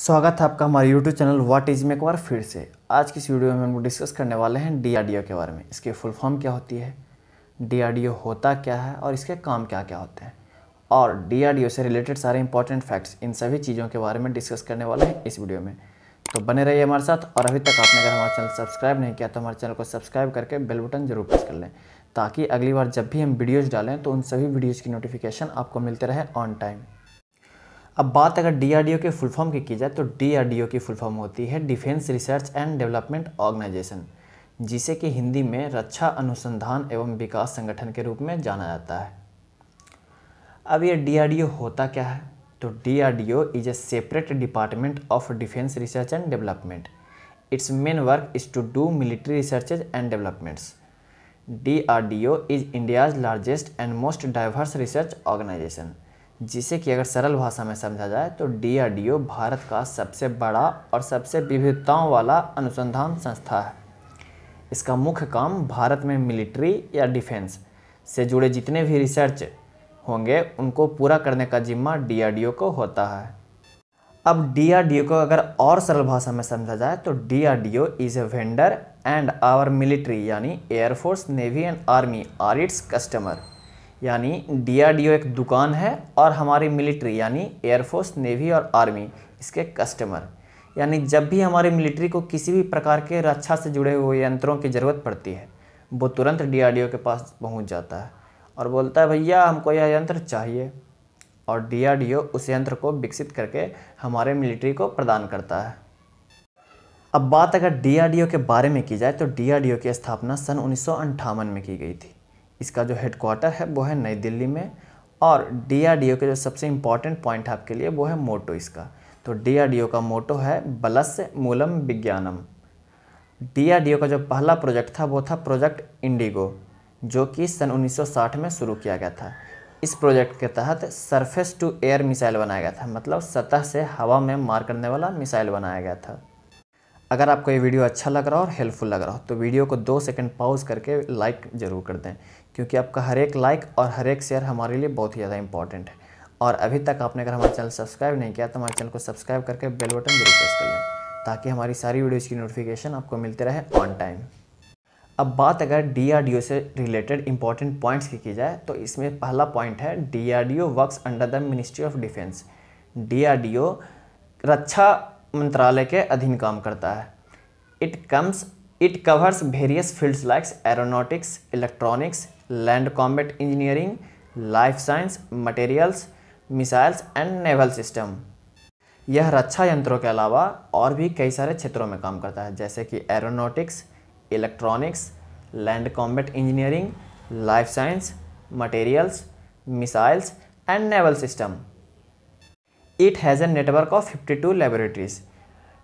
स्वागत है आपका हमारे YouTube चैनल व्हाट इज मेक वार फिर से आज की इस वीडियो में हम लोग डिस्कस करने वाले हैं डी के बारे में इसकी फुल फॉर्म क्या होती है डी होता क्या है और इसके काम क्या क्या होते हैं और डी से रिलेटेड सारे इंपॉर्टेंट फैक्ट्स इन सभी चीज़ों के बारे में डिस्कस करने वाले हैं इस वीडियो में तो बने रहिए हमारे साथ और अभी तक आपने अगर हमारा चैनल सब्सक्राइब नहीं किया तो हमारे चैनल को सब्सक्राइब करके बेल बटन जरूर प्रेस कर लें ताकि अगली बार जब भी हम वीडियोज़ डालें तो उन सभी वीडियोज़ की नोटिफिकेशन आपको मिलते रहे ऑन टाइम अब बात अगर डीआरडीओ के फुल फॉर्म की की जाए तो डीआरडीओ की फुल फॉर्म होती है defence research and development organisation जिसे कि हिंदी में रक्षा अनुसंधान एवं विकास संगठन के रूप में जाना जाता है अब ये डीआरडीओ होता क्या है तो DRDO is a separate department of defence research and development it's main work is to do military research and developments D is India's largest and most diverse research organisation जिसे कि अगर सरल भाषा में समझा जाए तो डी भारत का सबसे बड़ा और सबसे विविधताओं वाला अनुसंधान संस्था है इसका मुख्य काम भारत में मिलिट्री या डिफेंस से जुड़े जितने भी रिसर्च होंगे उनको पूरा करने का जिम्मा डी को होता है अब डी को अगर और सरल भाषा में समझा जाए तो D D R O is a vendor and our military यानी air force navy and army are its customer यानी डीआरडीओ एक दुकान है और हमारी मिलिट्री यानी एयरफोर्स नेवी और आर्मी इसके कस्टमर यानी जब भी हमारी मिलिट्री को किसी भी प्रकार के रक्षा से जुड़े हुए यंत्रों की ज़रूरत पड़ती है वो तुरंत डीआरडीओ के पास पहुंच जाता है और बोलता है भैया हमको यह यंत्र चाहिए और डी उस यंत्र को विकसित करके हमारे मिलिट्री को प्रदान करता है अब बात अगर डी के बारे में की जाए तो डी की स्थापना सन उन्नीस में की गई थी इसका जो हेडक्वार्टर है वो है नई दिल्ली में और डीआरडीओ के जो सबसे इम्पॉर्टेंट पॉइंट आपके लिए वो है मोटो इसका तो डीआरडीओ का मोटो है बलस मूलम विज्ञानम डीआरडीओ का जो पहला प्रोजेक्ट था वो था प्रोजेक्ट इंडिगो जो कि सन 1960 में शुरू किया गया था इस प्रोजेक्ट के तहत सरफेस टू एयर मिसाइल बनाया गया था मतलब सतह से हवा में मार करने वाला मिसाइल बनाया गया था अगर आपको ये वीडियो अच्छा लग रहा हो और हेल्पफुल लग रहा हो तो वीडियो को दो सेकंड पॉज करके लाइक ज़रूर कर दें क्योंकि आपका हर एक लाइक और हर एक शेयर हमारे लिए बहुत ही ज़्यादा इंपॉर्टेंट है और अभी तक आपने अगर हमारे चैनल सब्सक्राइब नहीं किया तो हमारे चैनल को सब्सक्राइब करके बेल बटन जरूर प्रेस कर लें ताकि हमारी सारी वीडियोज़ की नोटिफिकेशन आपको मिलते रहे ऑन टाइम अब बात अगर डी से रिलेटेड इंपॉर्टेंट पॉइंट्स की की जाए तो इसमें पहला पॉइंट है D works under the ministry of defence डी रक्षा मंत्रालय के अधीन काम करता है it comes it covers various fields likes aeronautics electronics land combat engineering life science materials missiles and naval system यह रक्षा यंत्रों के अलावा और भी कई सारे क्षेत्रों में काम करता है जैसे कि aeronautics electronics land combat engineering life science materials missiles and naval system it has a network of 52 laboratories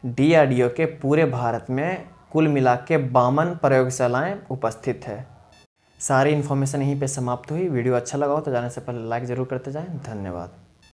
डी के पूरे भारत में कुल मिला के बावन प्रयोगशालाएँ उपस्थित है सारी इन्फॉर्मेशन यहीं पे समाप्त हुई वीडियो अच्छा लगा हो तो जाने से पहले लाइक ज़रूर करते जाएं धन्यवाद